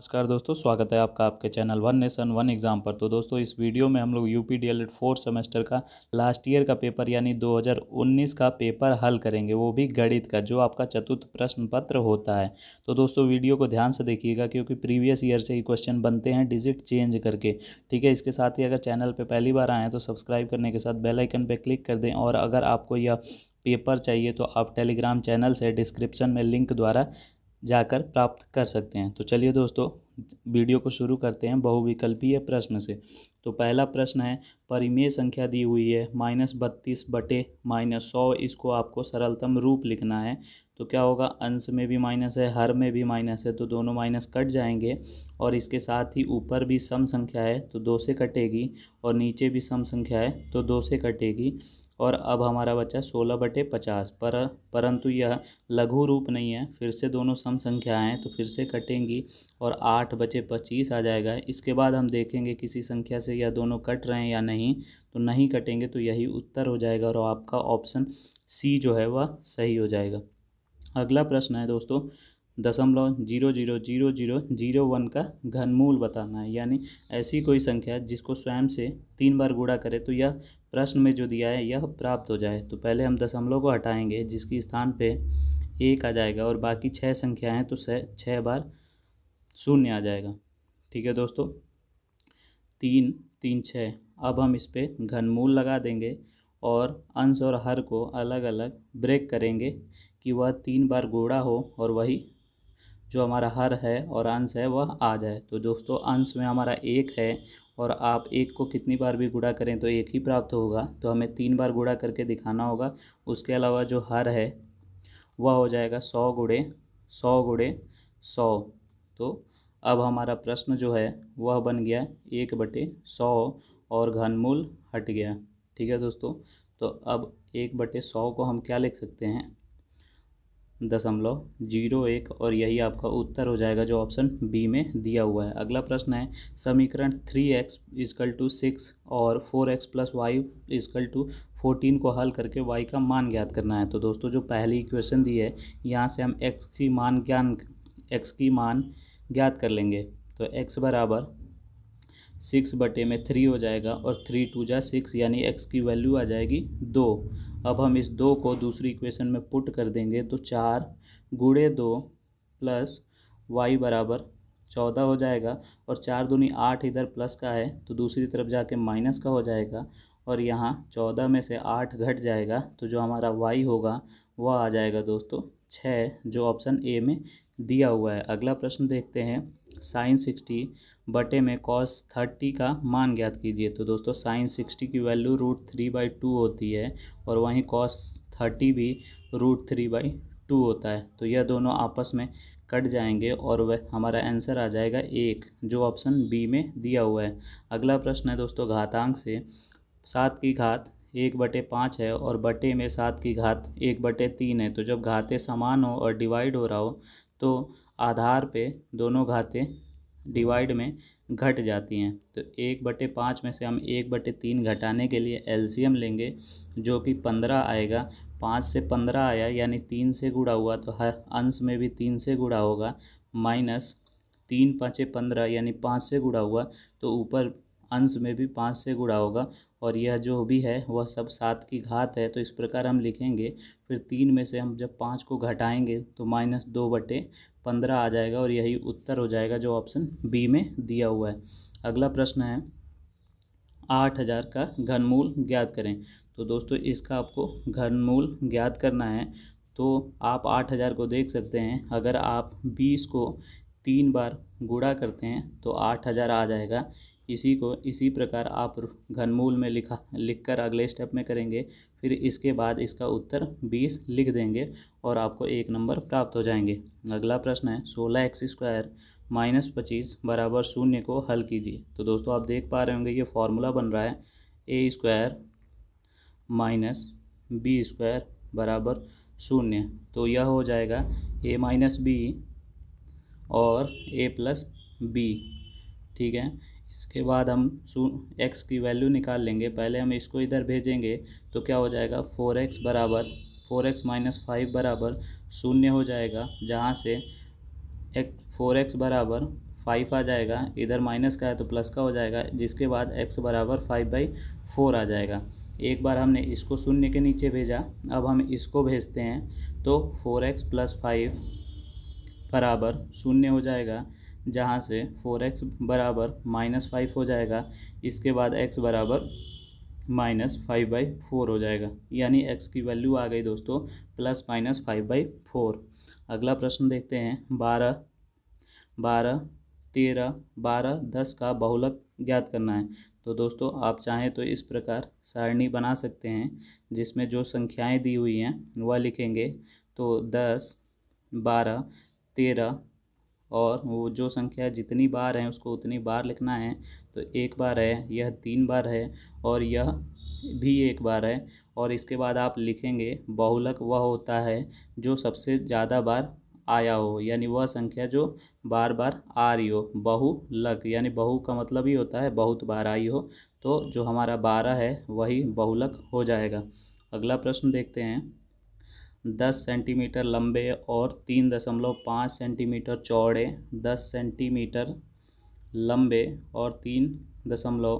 नमस्कार दोस्तों स्वागत है आपका आपके channel one nation one exam पर तो दोस्तों इस वीडियो में हम लोग U P D L Ed fourth semester का लास्ट ईयर का पेपर यानी 2019 का पेपर हल करेंगे वो भी गणित का जो आपका चतुर्थ प्रश्न पत्र होता है तो दोस्तों वीडियो को ध्यान से देखिएगा क्योंकि प्रीवियस ईयर से ही क्वेश्चन बनते हैं डिजिट चेंज करके ठीक है इसके साथ ही अगर चैनल पर पहली बार आएँ तो सब्सक्राइब करने के साथ बेलाइकन पर क्लिक कर दें और अगर आपको यह पेपर चाहिए तो आप टेलीग्राम चैनल से डिस्क्रिप्शन में लिंक द्वारा जाकर प्राप्त कर सकते हैं तो चलिए दोस्तों वीडियो को शुरू करते हैं बहुविकल्पीय प्रश्न से तो पहला प्रश्न है परिमेय संख्या दी हुई है माइनस बत्तीस बटे माइनस सौ इसको आपको सरलतम रूप लिखना है तो क्या होगा अंश में भी माइनस है हर में भी माइनस है तो दोनों माइनस कट जाएंगे और इसके साथ ही ऊपर भी सम संख्या है तो दो से कटेगी और नीचे भी सम संख्या है तो दो से कटेगी और अब हमारा बच्चा सोलह बटे पचास पर परंतु यह लघु रूप नहीं है फिर से दोनों सम संख्या हैं तो फिर से कटेंगी और आठ आठ बचे पच्चीस आ जाएगा इसके बाद हम देखेंगे किसी संख्या से या दोनों कट रहे हैं या नहीं तो नहीं कटेंगे तो यही उत्तर हो जाएगा और आपका ऑप्शन सी जो है वह सही हो जाएगा अगला प्रश्न है दोस्तों दशमलव zero zero zero zero zero one का घनमूल बताना है यानी ऐसी कोई संख्या जिसको स्वयं से तीन बार गुड़ा करे तो यह प्रश्न में जो दिया है यह प्राप्त हो जाए तो पहले हम दशमलव को हटाएंगे जिसकी स्थान पे एक आ जाएगा और बाकी छः संख्याएं तो छः बार शून्य आ जाएगा ठीक है दोस्तों तीन तीन छः अब हम इस पर घनमूल लगा देंगे और अंश और हर को अलग अलग ब्रेक करेंगे कि वह तीन बार गोड़ा हो और वही जो हमारा हर है और अंश है वह आ जाए तो दोस्तों अंश में हमारा एक है और आप एक को कितनी बार भी गुड़ा करें तो एक ही प्राप्त होगा तो हमें तीन बार गुड़ा करके दिखाना होगा उसके अलावा जो हर है वह हो जाएगा सौ गुड़े सौ गुड़े सौ तो अब हमारा प्रश्न जो है वह बन गया एक बटे सौ और घनमूल हट गया ठीक है दोस्तों तो अब एक बटे सौ को हम क्या लिख सकते हैं दशमलव जीरो एक और यही आपका उत्तर हो जाएगा जो ऑप्शन बी में दिया हुआ है अगला प्रश्न है समीकरण three x equal to six और four x plus y equal to fourteen को हल करके वाई का मान ज्ञात करना है तो दोस्तों जो पहली इक्वेशन दी है यहाँ से हम एक्स की मान ज्ञान एक्स की मान ज्ञात कर लेंगे तो एक्स बराबर सिक्स बटे में थ्री हो जाएगा और थ्री टू जा सिक्स यानी एक्स की वैल्यू आ जाएगी दो अब हम इस दो को दूसरी इक्वेशन में पुट कर देंगे तो चार गुड़े दो प्लस वाई बराबर चौदह हो जाएगा और चार दूनी आठ इधर प्लस का है तो दूसरी तरफ जाके माइनस का हो जाएगा और यहाँ चौदह में से आठ घट जाएगा तो जो हमारा वाई होगा वह आ जाएगा दोस्तों छः जो ऑप्शन ए में दिया हुआ है अगला प्रश्न देखते हैं साइंस सिक्सटी बटे में कॉस थर्टी का मान ज्ञात कीजिए तो दोस्तों साइंस सिक्सटी की value root three by two होती है और वहीं कॉस थर्टी भी रूट थ्री बाई टू होता है तो यह दोनों आपस में कट जाएंगे और वह हमारा आंसर आ जाएगा एक जो ऑप्शन बी में दिया हुआ है अगला प्रश्न है दोस्तों घातांक से सात की घात एक बटे पाँच है और बटे में सात की घात एक बटे तीन है तो जब घाते समान हो और डिवाइड हो रहा हो तो आधार पे दोनों घाते डिवाइड में घट जाती हैं तो एक बटे पाँच में से हम एक बटे तीन घटाने के लिए एलसीएम लेंगे जो कि पंद्रह आएगा पाँच से पंद्रह आया यानी तीन से गुड़ा हुआ तो हर अंश में भी तीन से गुड़ा होगा माइनस तीन पाँचे पंद्रह यानी पाँच से गुड़ा हुआ तो ऊपर अंश में भी पाँच से गुड़ा होगा और यह जो भी है वह सब सात की घात है तो इस प्रकार हम लिखेंगे फिर तीन में से हम जब पाँच को घटाएंगे तो माइनस दो बटे पंद्रह आ जाएगा और यही उत्तर हो जाएगा जो ऑप्शन बी में दिया हुआ है अगला प्रश्न है आठ हज़ार का घनमूल ज्ञात करें तो दोस्तों इसका आपको घनमूल ज्ञात करना है तो आप आठ हज़ार को देख सकते हैं अगर आप बीस को तीन बार गुड़ा करते हैं तो आठ हज़ार आ जाएगा इसी को इसी प्रकार आप घनमूल में लिखा लिखकर अगले स्टेप में करेंगे फिर इसके बाद इसका उत्तर 20 लिख देंगे और आपको एक नंबर प्राप्त हो जाएंगे अगला प्रश्न है सोलह एक्स स्क्वायर माइनस पच्चीस बराबर शून्य को हल कीजिए तो दोस्तों आप देख पा रहे होंगे ये फॉर्मूला बन रहा है A square minus B square बराबर शून्य तो यह हो जाएगा ए माइनस बी और ए प्लस बी ठीक है इसके बाद हम एक्स की वैल्यू निकाल लेंगे पहले हम इसको इधर भेजेंगे तो क्या हो जाएगा फोर एक्स बराबर फोर एक्स माइनस फाइव बराबर शून्य हो जाएगा जहाँ से एक फोर एक्स बराबर फाइव आ जाएगा इधर माइनस का है तो प्लस का हो जाएगा जिसके बाद एक्स बराबर फाइव बाई फोर आ जाएगा एक बार हमने इसको शून्य के नीचे भेजा अब हम इसको भेजते हैं तो फोर एक्स प्लस फाइव बराबर शून्य हो जाएगा जहाँ से फोर एक्स बराबर माइनस फाइव हो जाएगा इसके बाद एक्स बराबर माइनस फाइव बाई फोर हो जाएगा यानी एक्स की वैल्यू आ गई दोस्तों plus minus five by four अगला प्रश्न देखते हैं बारह बारह तेरह बारह दस का बहुलक ज्ञात करना है तो दोस्तों आप चाहें तो इस प्रकार सारणी बना सकते हैं जिसमें जो संख्याएं दी हुई हैं वह लिखेंगे तो दस बारह तेरह और वो जो संख्या जितनी बार है उसको उतनी बार लिखना है तो एक बार है यह तीन बार है और यह भी एक बार है और इसके बाद आप लिखेंगे बहुलक वह होता है जो सबसे ज़्यादा बार आया हो यानी वह संख्या जो बार बार आ रही हो बहुलक यानी बहु का मतलब ही होता है बहुत बार आई हो तो जो हमारा बारह है वही बहुलक हो जाएगा अगला प्रश्न देखते हैं दस सेंटीमीटर लंबे और तीन दशमलव पाँच सेंटीमीटर चौड़े दस सेंटीमीटर लंबे और तीन दशमलव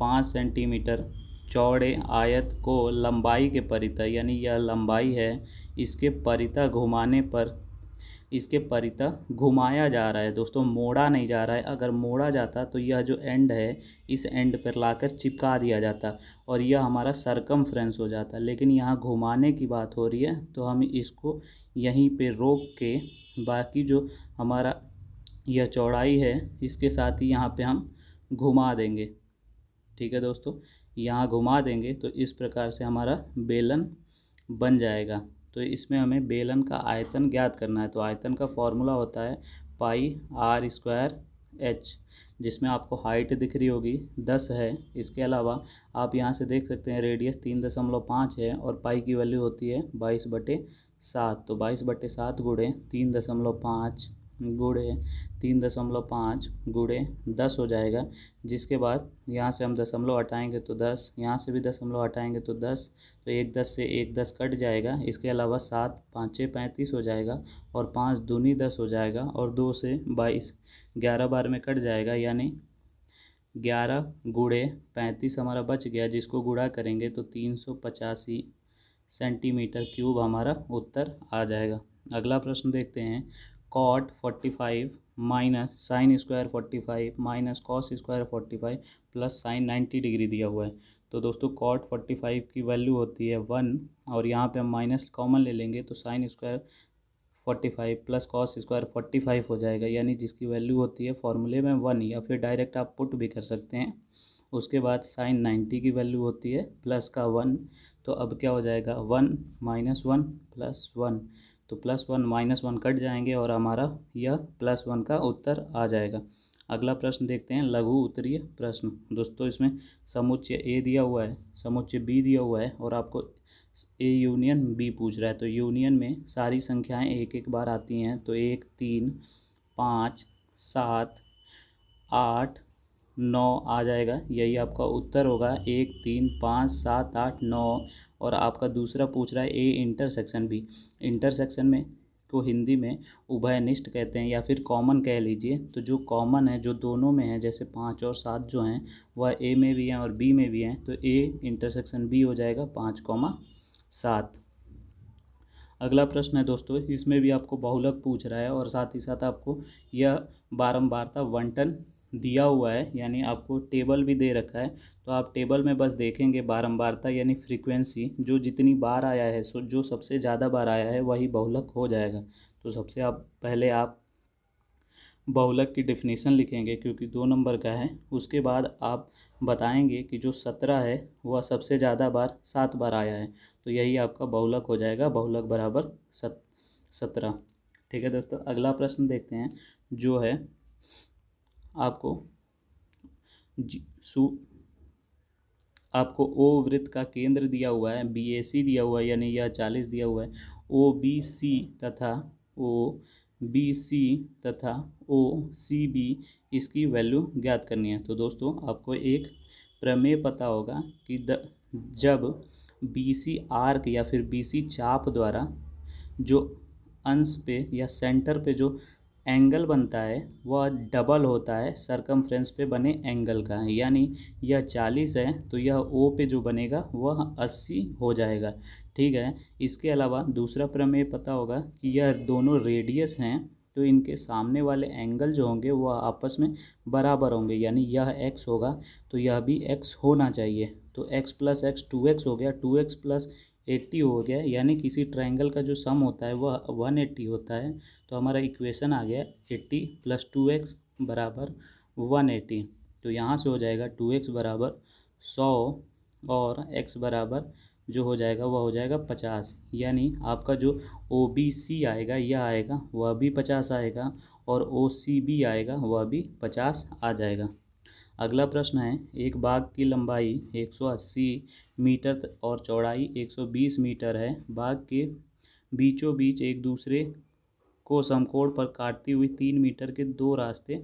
पाँच सेंटीमीटर चौड़े आयत को लंबाई के परितः यानी यह लंबाई है इसके परितः घुमाने पर इसके परिता घुमाया जा रहा है दोस्तों मोड़ा नहीं जा रहा है अगर मोड़ा जाता तो यह जो एंड है इस एंड पर लाकर चिपका दिया जाता और यह हमारा सरकम हो जाता लेकिन यहाँ घुमाने की बात हो रही है तो हम इसको यहीं पे रोक के बाकी जो हमारा यह चौड़ाई है इसके साथ ही यहाँ पे हम घुमा देंगे ठीक है दोस्तों यहाँ घुमा देंगे तो इस प्रकार से हमारा बेलन बन जाएगा तो इसमें हमें बेलन का आयतन ज्ञात करना है तो आयतन का फॉर्मूला होता है पाई आर स्क्वायर एच जिसमें आपको हाइट दिख रही होगी दस है इसके अलावा आप यहाँ से देख सकते हैं रेडियस तीन दशमलव पाँच है और पाई की वैल्यू होती है बाईस बटे सात तो बाईस बटे सात गुड़े तीन दशमलव पाँच गुड़े तीन दशमलव पाँच गुड़े दस हो जाएगा जिसके बाद यहाँ से हम दशमलव हटाएंगे तो दस यहाँ से भी दशमलव हटाएंगे तो दस तो एक दस से एक दस कट जाएगा इसके अलावा सात पाँचे पैंतीस हो जाएगा और पाँच दूनी दस हो जाएगा और दो से बाईस ग्यारह बार में कट जाएगा यानी ग्यारह गुड़े पैंतीस हमारा बच गया जिसको गुड़ा करेंगे तो तीन सौ पचासी सेंटीमीटर क्यूब हमारा उत्तर आ जाएगा अगला प्रश्न देखते हैं cot forty five minus sine square forty five minus cos square forty five plus sine ninety degree दिया हुआ है तो दोस्तों कॉट फोर्टी फाइव की वैल्यू होती है वन और यहाँ पे हम माइनस कॉमन ले लेंगे तो sine square forty five plus cos square forty five हो जाएगा यानी जिसकी वैल्यू होती है फॉर्मूले में वन या फिर डायरेक्ट आप पुट भी कर सकते हैं उसके बाद साइन नाइन्टी की वैल्यू होती है प्लस का वन तो अब क्या हो जाएगा one minus one plus one तो plus one minus one cut जाएंगे और हमारा यह प्लस वन का उत्तर आ जाएगा अगला प्रश्न देखते हैं लघु उत्तरीय प्रश्न दोस्तों इसमें समुच्चय ए दिया हुआ है समुच्चय बी दिया हुआ है और आपको ए यूनियन बी पूछ रहा है तो यूनियन में सारी संख्याएं एक एक बार आती हैं तो एक तीन पाँच सात आठ नौ आ जाएगा यही आपका उत्तर होगा एक तीन पाँच सात आठ नौ और आपका दूसरा पूछ रहा है ए इंटरसेक्शन बी इंटरसेक्शन में को हिंदी में उभयनिष्ठ कहते हैं या फिर कॉमन कह लीजिए तो जो कॉमन है जो दोनों में है जैसे पाँच और सात जो हैं वह ए में भी हैं और बी में भी हैं तो ए इंटरसेक्शन बी हो जाएगा पाँच कॉमा सात अगला प्रश्न है दोस्तों इसमें भी आपको बहुलक पूछ रहा है और साथ ही साथ आपको यह बारम्बारता वंटन दिया हुआ है यानी आपको टेबल भी दे रखा है तो आप टेबल में बस देखेंगे बारंबारता यानी फ्रीक्वेंसी जो जितनी बार आया है सो जो सबसे ज़्यादा बार आया है वही बहुलक हो जाएगा तो सबसे आप पहले आप बहुलक की डिफिनीसन लिखेंगे क्योंकि दो नंबर का है उसके बाद आप बताएंगे कि जो सत्रह है वह सबसे ज़्यादा बार सात बार आया है तो यही आपका बहुलक हो जाएगा बहुलक बराबर सत सत्रह ठीक है दोस्तों अगला प्रश्न देखते हैं जो है आपको सु आपको ओ वृत्त का केंद्र दिया हुआ है बी ए सी दिया हुआ है यानी यह चालीस दिया हुआ है ओ बी सी तथा ओ बी सी तथा ओ सी बी इसकी वैल्यू ज्ञात करनी है तो दोस्तों आपको एक प्रमेय पता होगा कि द जब बी सी आर्क या फिर बी सी चाप द्वारा जो अंश पे या सेंटर पे जो एंगल बनता है वह डबल होता है सरकमफ्रेंस पे बने एंगल का यानी यह चालीस है तो यह ओ पे जो बनेगा वह अस्सी हो जाएगा ठीक है इसके अलावा दूसरा प्रमेय पता होगा कि यह दोनों रेडियस हैं तो इनके सामने वाले एंगल जो होंगे वह आपस में बराबर होंगे यानी यह एक्स होगा तो यह भी एक्स होना चाहिए तो x plus x two x हो गया टू एक्स प्लस एट्टी हो गया यानी किसी ट्राइंगल का जो सम होता है वह वन एट्टी होता है तो हमारा इक्वेशन आ गया एट्टी प्लस टू एक्स बराबर वन एटी तो यहाँ से हो जाएगा टू एक्स बराबर सौ और एक्स बराबर जो हो जाएगा वह हो जाएगा पचास यानी आपका जो ओ बी सी आएगा यह आएगा वह भी पचास आएगा और ओ सी बी आएगा वह भी पचास आ जाएगा अगला प्रश्न है एक बाघ की लंबाई 180 मीटर और चौड़ाई 120 मीटर है बाघ के बीचों बीच एक दूसरे को समकोण पर काटती हुई तीन मीटर के दो रास्ते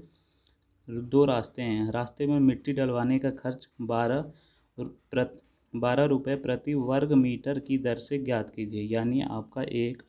दो रास्ते हैं रास्ते में मिट्टी डलवाने का खर्च बारह प्रत बारह रुपये प्रति वर्ग मीटर की दर से ज्ञात कीजिए यानी आपका एक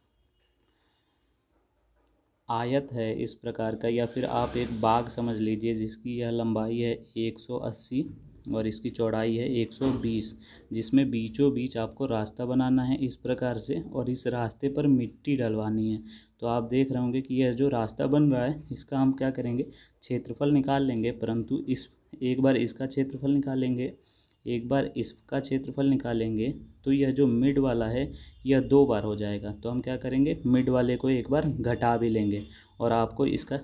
आयत है इस प्रकार का या फिर आप एक बाग समझ लीजिए जिसकी यह लंबाई है 180 और इसकी चौड़ाई है 120 जिसमें बीचों बीच आपको रास्ता बनाना है इस प्रकार से और इस रास्ते पर मिट्टी डलवानी है तो आप देख रहे होंगे कि यह जो रास्ता बन रहा है इसका हम क्या करेंगे क्षेत्रफल निकाल लेंगे परंतु इस एक बार इसका क्षेत्रफल निकालेंगे एक बार इसका क्षेत्रफल निकालेंगे तो यह जो मिड वाला है यह दो बार हो जाएगा तो हम क्या करेंगे मिड वाले को एक बार घटा भी लेंगे और आपको इसका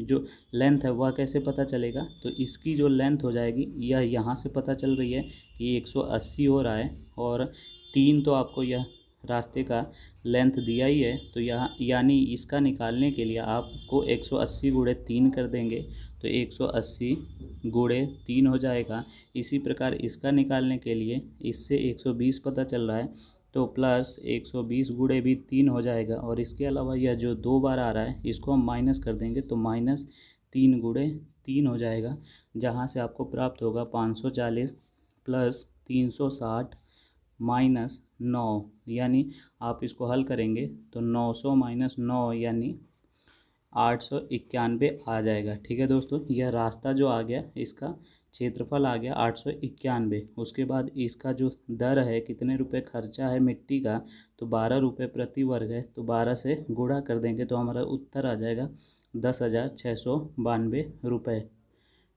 जो लेंथ है वह कैसे पता चलेगा तो इसकी जो लेंथ हो जाएगी यह यहाँ से पता चल रही है कि 180 हो रहा है और तीन तो आपको यह रास्ते का लेंथ दिया ही है तो यहाँ यानी इसका निकालने के लिए आपको 180 सौ अस्सी गुड़े तीन कर देंगे तो 180 सौ अस्सी गुड़े तीन हो जाएगा इसी प्रकार इसका निकालने के लिए इससे 120 पता चल रहा है तो प्लस 120 सौ बीस गुड़े भी तीन हो जाएगा और इसके अलावा यह जो दो बार आ रहा है इसको हम माइनस कर देंगे तो माइनस तीन गुड़े तीन हो जाएगा जहाँ से आपको प्राप्त होगा 540 प्लस 360 माइनस नौ यानी आप इसको हल करेंगे तो नौ सौ माइनस नौ यानी आठ सौ इक्यानवे आ जाएगा ठीक है दोस्तों यह रास्ता जो आ गया इसका क्षेत्रफल आ गया आठ सौ इक्यानवे उसके बाद इसका जो दर है कितने रुपए खर्चा है मिट्टी का तो बारह रुपये प्रति वर्ग है तो बारह से गुड़ा कर देंगे तो हमारा उत्तर आ जाएगा दस हज़ार छः सौ बानवे रुपये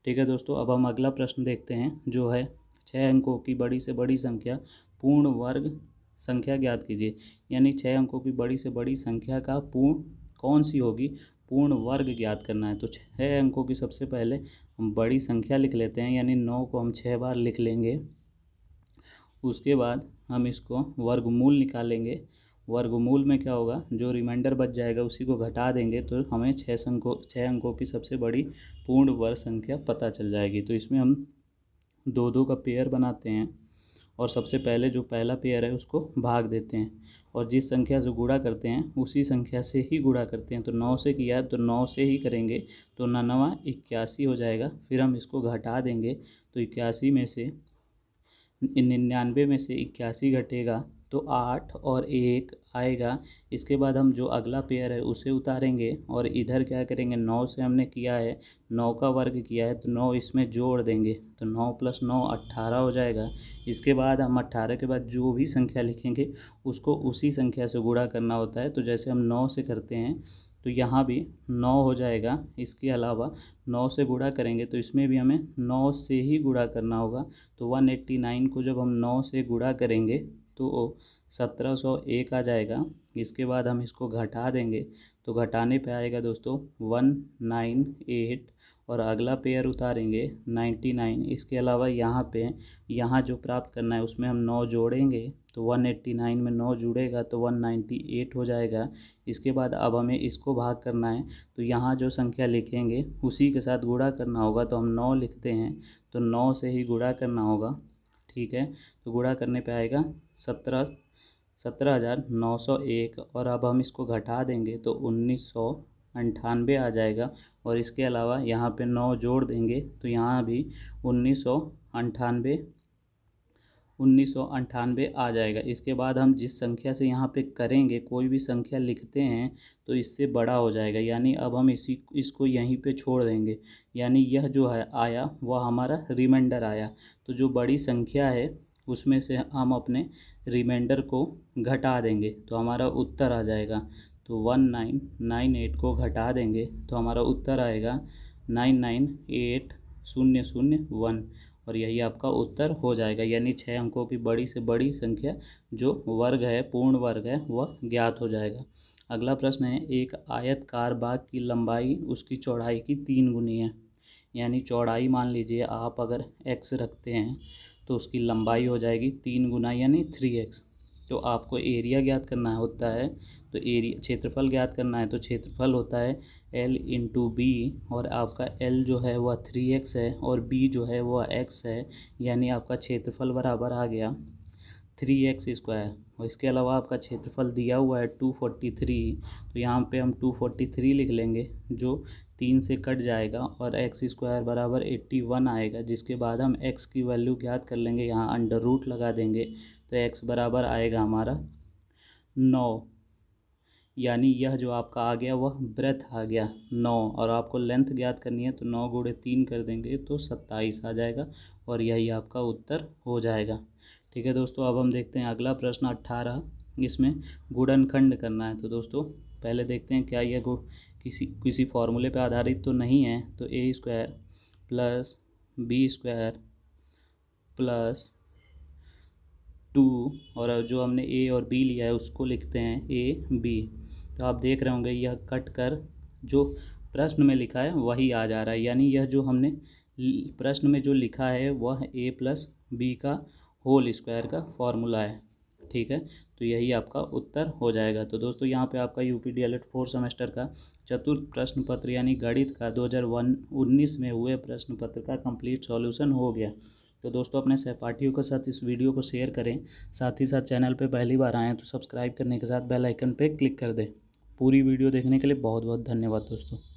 ठीक है दोस्तों अब हम अगला प्रश्न देखते हैं जो है छः अंकों की बड़ी से बड़ी संख्या पूर्ण वर्ग संख्या ज्ञात कीजिए यानी छः अंकों की बड़ी से बड़ी संख्या का पूर्ण कौन सी होगी पूर्ण वर्ग ज्ञात करना है तो छः अंकों की सबसे पहले हम बड़ी संख्या लिख लेते हैं यानी नौ को हम छः बार लिख लेंगे उसके बाद हम इसको वर्गमूल निकालेंगे वर्गमूल में क्या होगा जो रिमाइंडर बच जाएगा उसी को घटा देंगे तो हमें छः संखों छः अंकों की सबसे बड़ी पूर्ण वर्ग संख्या पता चल जाएगी तो इसमें हम दो दो का पेयर बनाते हैं और सबसे पहले जो पहला पेयर है उसको भाग देते हैं और जिस संख्या से गुड़ा करते हैं उसी संख्या से ही गुड़ा करते हैं तो नौ से किया तो नौ से ही करेंगे तो नवा इक्यासी हो जाएगा फिर हम इसको घटा देंगे तो इक्यासी में से निन्यानवे में से इक्यासी घटेगा तो आठ और एक आएगा इसके बाद हम जो अगला पेयर है उसे उतारेंगे और इधर क्या करेंगे नौ से हमने किया है नौ का वर्ग किया है तो नौ इसमें जोड़ देंगे तो नौ प्लस नौ अट्ठारह हो जाएगा इसके बाद हम अट्ठारह के बाद जो भी संख्या लिखेंगे उसको उसी संख्या से गुणा करना होता है तो जैसे हम नौ से करते हैं तो यहाँ भी नौ हो जाएगा इसके अलावा नौ से गुड़ा करेंगे तो इसमें भी हमें नौ से ही गुड़ा करना होगा तो वन एट्टी नाइन को जब हम नौ से गुड़ा करेंगे तो सत्रह सौ एक आ जाएगा इसके बाद हम इसको घटा देंगे तो घटाने पे आएगा दोस्तों वन नाइन एट और अगला पेयर उतारेंगे नाइन्टी नाइन इसके अलावा यहाँ पे यहाँ जो प्राप्त करना है उसमें हम नौ जोड़ेंगे तो वन एट्टी नाइन में नौ जुड़ेगा तो वन नाइन्टी एट हो जाएगा इसके बाद अब हमें इसको भाग करना है तो यहाँ जो संख्या लिखेंगे उसी के साथ गुड़ा करना होगा तो हम नौ लिखते हैं तो नौ से ही गुड़ा करना होगा ठीक है तो गुणा करने पे आएगा सत्रह सत्रह हज़ार नौ सौ एक और अब हम इसको घटा देंगे तो उन्नीस सौ अंठानवे आ जाएगा और इसके अलावा यहाँ पे नौ जोड़ देंगे तो यहाँ भी उन्नीस सौ अंठानवे उन्नीस आ जाएगा इसके बाद हम जिस संख्या से यहाँ पे करेंगे कोई भी संख्या लिखते हैं तो इससे बड़ा हो जाएगा यानी अब हम इसी इसको यहीं पे छोड़ देंगे यानी यह जो है आया वह हमारा रिमाइंडर आया तो जो बड़ी संख्या है उसमें से हम अपने रिमाइंडर को घटा देंगे तो हमारा उत्तर आ जाएगा तो वन नाइन नाइन एट को घटा देंगे तो हमारा उत्तर आएगा नाइन नाइन एट शून्य शून्य वन और यही आपका उत्तर हो जाएगा यानी छः अंकों की बड़ी से बड़ी संख्या जो वर्ग है पूर्ण वर्ग है वह ज्ञात हो जाएगा अगला प्रश्न है एक आयतकार बाग की लंबाई उसकी चौड़ाई की तीन गुनी है यानी चौड़ाई मान लीजिए आप अगर एक्स रखते हैं तो उसकी लंबाई हो जाएगी तीन गुना यानी थ्री एक्स तो आपको एरिया ज्ञात करना होता है तो एरिया क्षेत्रफल ज्ञात करना है तो क्षेत्रफल होता है एल इंटू बी और आपका एल जो है वह थ्री एक्स है और बी जो है वह एक्स है यानी आपका क्षेत्रफल बराबर आ गया थ्री एक्स स्क्वायर और इसके अलावा आपका क्षेत्रफल दिया हुआ है टू फोर्टी थ्री तो यहाँ पे हम टू फोर्टी थ्री लिख लेंगे जो तीन से कट जाएगा और एक्स स्क्वायर बराबर एट्टी वन आएगा जिसके बाद हम एक्स की वैल्यू ज्ञात कर लेंगे यहाँ अंडर रूट लगा देंगे तो एक्स बराबर आएगा हमारा नौ यानी यह जो आपका आ गया वह ब्रेथ आ गया नौ और आपको लेंथ ज्ञात करनी है तो नौ गुड़े तीन कर देंगे तो सत्ताईस आ जाएगा और यही आपका उत्तर हो जाएगा ठीक है दोस्तों अब हम देखते हैं अगला प्रश्न अट्ठारह इसमें गुड़न खंड करना है तो दोस्तों पहले देखते हैं क्या यह गुड़ किसी किसी फॉर्मूले पर आधारित तो नहीं है तो A square plus B square plus two और जो हमने ए और बी लिया है उसको लिखते हैं ए बी तो आप देख रहे होंगे यह कट कर जो प्रश्न में लिखा है वही आ जा रहा है यानी यह जो हमने प्रश्न में जो लिखा है वह ए प्लस बी का होल स्क्वायर का फॉर्मूला है ठीक है तो यही आपका उत्तर हो जाएगा तो दोस्तों यहाँ पे आपका U P D L Ed fourth semester का चतुर्थ प्रश्न पत्र यानी गणित का दो हज़ार वन उन्नीस में हुए प्रश्न पत्र का कंप्लीट सॉल्यूशन हो गया तो दोस्तों अपने सहपाठियों के साथ इस वीडियो को शेयर करें साथ ही साथ चैनल पर पहली बार आएँ तो सब्सक्राइब करने के साथ बेलाइकन पर क्लिक कर दें पूरी वीडियो देखने के लिए बहुत बहुत धन्यवाद दोस्तों